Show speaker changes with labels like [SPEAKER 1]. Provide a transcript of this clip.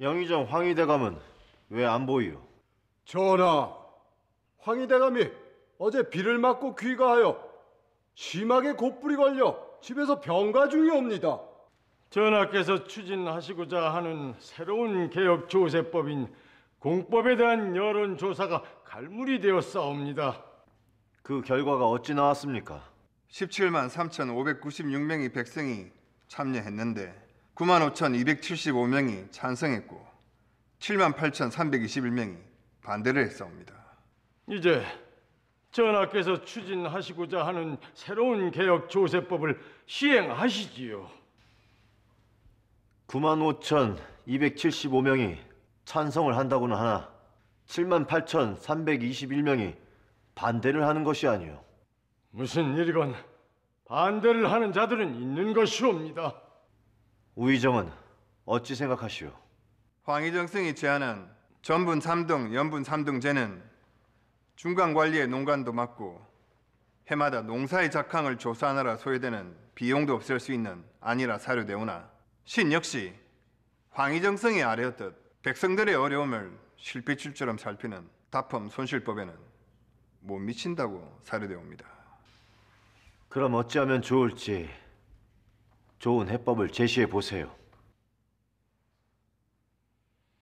[SPEAKER 1] 양의정 황희대감은 왜 안 보이요? 전하, 황희대감이 어제 비를 맞고 귀가하여 심하게 곧불이
[SPEAKER 2] 걸려 집에서 병가 중이옵니다. 전하께서 추진하시고자 하는 새로운 개혁 조세법인 공법에 대한 여론 조사가
[SPEAKER 3] 갈무리 되었사옵니다. 그 결과가 어찌 나왔습니까? 17만 3,596명의 백성이 참여했는데 95,275명이 찬성했고 78,321명이 반대를 했습니다
[SPEAKER 2] 이제 전하께서 추진하시고자 하는 새로운 개혁 조세법을 시행하시지요.
[SPEAKER 4] 95,275명이 찬성을 한다고는 하나 78,321명이 반대를 하는 것이 아니요. 무슨 일이건
[SPEAKER 3] 반대를 하는 자들은 있는 것이옵니다. 우의정은 어찌 생각하시오? 황희정승이 제안한 전분 3등, 연분 3등제는 중간 관리의 농간도 막고 해마다 농사의 작황을 조사하느라 소요되는 비용도 없앨 수 있는 안이라 사료되오나 신 역시 황희정성이 아래였듯 백성들의 어려움을 실핏줄처럼 살피는 다품 손실법에는 못 미친다고 사료되옵니다. 그럼 어찌하면
[SPEAKER 4] 좋을지 좋은 해법을 제시해 보세요.